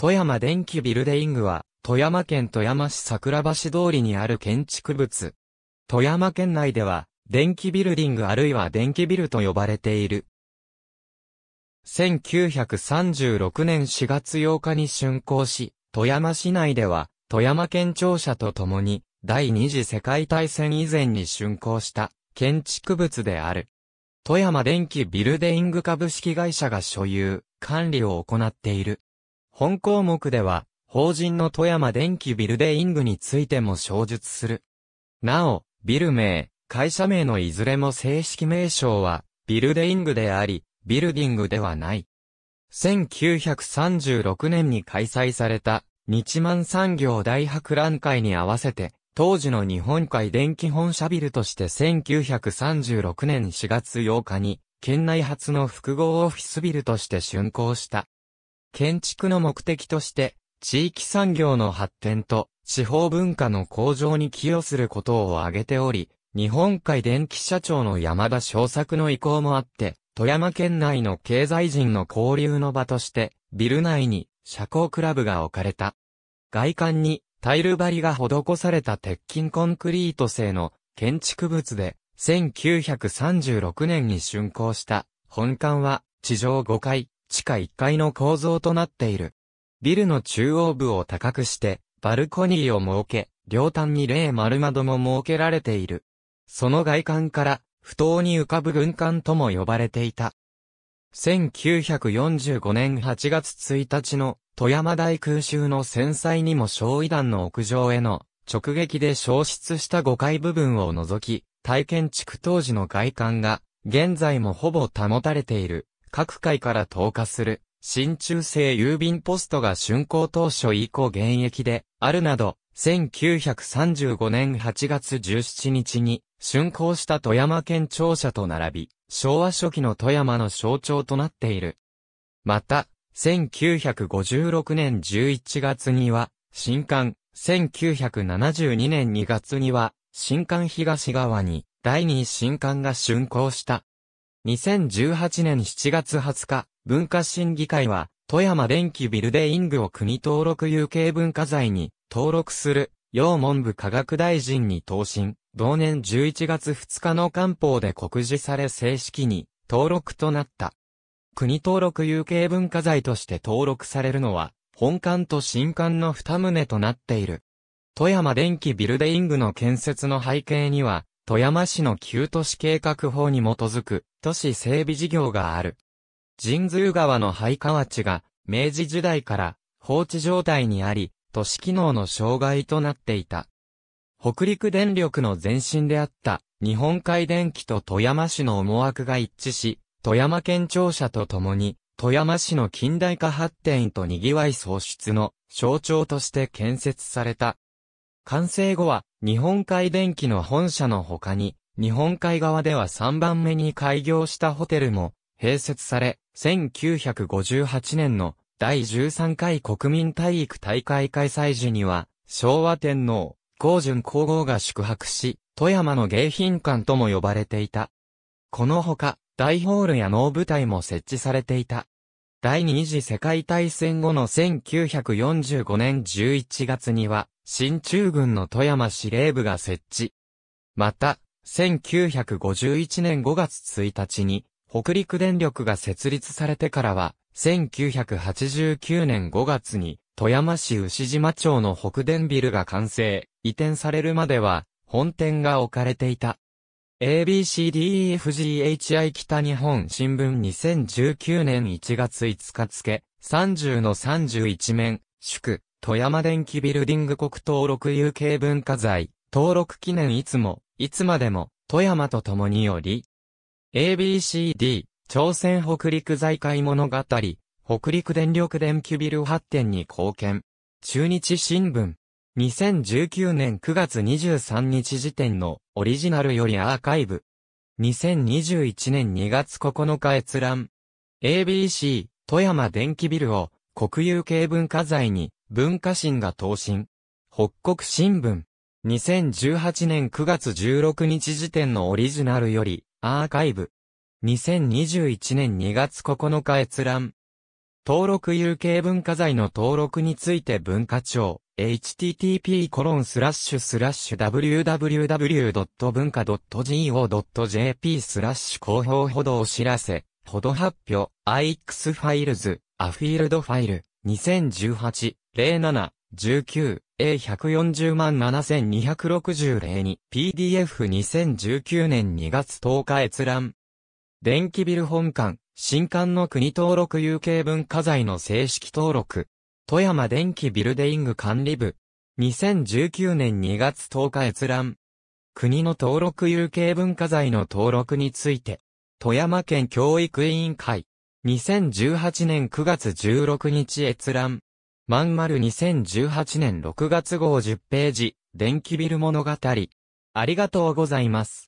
富山電気ビルデイングは、富山県富山市桜橋通りにある建築物。富山県内では、電気ビルディングあるいは電気ビルと呼ばれている。1936年4月8日に竣工し、富山市内では、富山県庁舎と共に、第二次世界大戦以前に竣工した建築物である。富山電気ビルデイング株式会社が所有、管理を行っている。本項目では、法人の富山電機ビルデイングについても詳述する。なお、ビル名、会社名のいずれも正式名称は、ビルデイングであり、ビルディングではない。1936年に開催された、日満産業大博覧会に合わせて、当時の日本海電気本社ビルとして1936年4月8日に、県内初の複合オフィスビルとして竣工した。建築の目的として、地域産業の発展と地方文化の向上に寄与することを挙げており、日本海電気社長の山田小作の意向もあって、富山県内の経済人の交流の場として、ビル内に社交クラブが置かれた。外観にタイル張りが施された鉄筋コンクリート製の建築物で、1936年に竣工した本館は地上5階、地下1階の構造となっている。ビルの中央部を高くして、バルコニーを設け、両端に例丸窓も設けられている。その外観から、不当に浮かぶ軍艦とも呼ばれていた。1945年8月1日の富山大空襲の戦災にも焼夷弾の屋上への直撃で消失した5階部分を除き、体験地区当時の外観が現在もほぼ保たれている各界から投下する、新中世郵便ポストが竣工当初以降現役で、あるなど、1935年8月17日に、竣工した富山県庁舎と並び、昭和初期の富山の象徴となっている。また、1956年11月には、新館、1972年2月には、新館東側に、第二新館が竣工した。2018年7月20日、文化審議会は、富山電気ビルデイングを国登録有形文化財に登録する、要文部科学大臣に答申、同年11月2日の官報で告示され正式に登録となった。国登録有形文化財として登録されるのは、本館と新館の二棟となっている。富山電気ビルデイングの建設の背景には、富山市の旧都市計画法に基づく都市整備事業がある。神通川の廃川地が明治時代から放置状態にあり、都市機能の障害となっていた。北陸電力の前身であった日本海電機と富山市の思惑が一致し、富山県庁舎とともに富山市の近代化発展と賑わい創出の象徴として建設された完成後は、日本海電機の本社の他に、日本海側では3番目に開業したホテルも、併設され、1958年の第13回国民体育大会開催時には、昭和天皇、皇順皇后が宿泊し、富山の迎賓館とも呼ばれていた。このほか、大ホールや能舞台も設置されていた。第二次世界大戦後の1945年11月には、新中軍の富山司令部が設置。また、1951年5月1日に、北陸電力が設立されてからは、1989年5月に、富山市牛島町の北電ビルが完成、移転されるまでは、本店が置かれていた。ABCDEFGHI 北日本新聞2019年1月5日付、30の31面、祝、富山電気ビルディング国登録有形文化財、登録記念いつも、いつまでも、富山と共により、ABCD、朝鮮北陸財界物語、北陸電力電気ビル発展に貢献。中日新聞。2019年9月23日時点のオリジナルよりアーカイブ。2021年2月9日閲覧。ABC、富山電気ビルを国有形文化財に文化心が答申。北国新聞。2018年9月16日時点のオリジナルより、アーカイブ。2021年2月9日閲覧。登録有形文化財の登録について文化庁、http://www.bunka.go.jp スラッシュ広報ほどお知らせ、ほど発表、ix ファイルズ、アフィールドファイル、2018 07-19A140 万7260例に PDF2019 年2月10日閲覧。電気ビル本館、新館の国登録有形文化財の正式登録。富山電気ビルデイング管理部。2019年2月10日閲覧。国の登録有形文化財の登録について、富山県教育委員会。2018年9月16日閲覧。まんまる2018年6月号10ページ、電気ビル物語。ありがとうございます。